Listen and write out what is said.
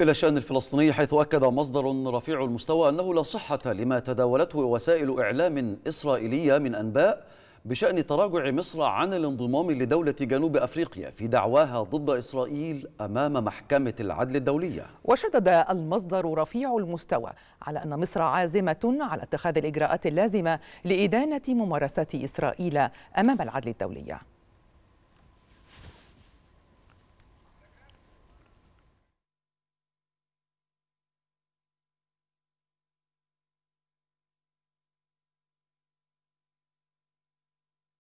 إلى الشأن الفلسطيني حيث أكد مصدر رفيع المستوى أنه لا صحة لما تداولته وسائل إعلام إسرائيلية من أنباء بشأن تراجع مصر عن الانضمام لدولة جنوب أفريقيا في دعواها ضد إسرائيل أمام محكمة العدل الدولية وشدد المصدر رفيع المستوى على أن مصر عازمة على اتخاذ الإجراءات اللازمة لإدانة ممارسات إسرائيل أمام العدل الدولية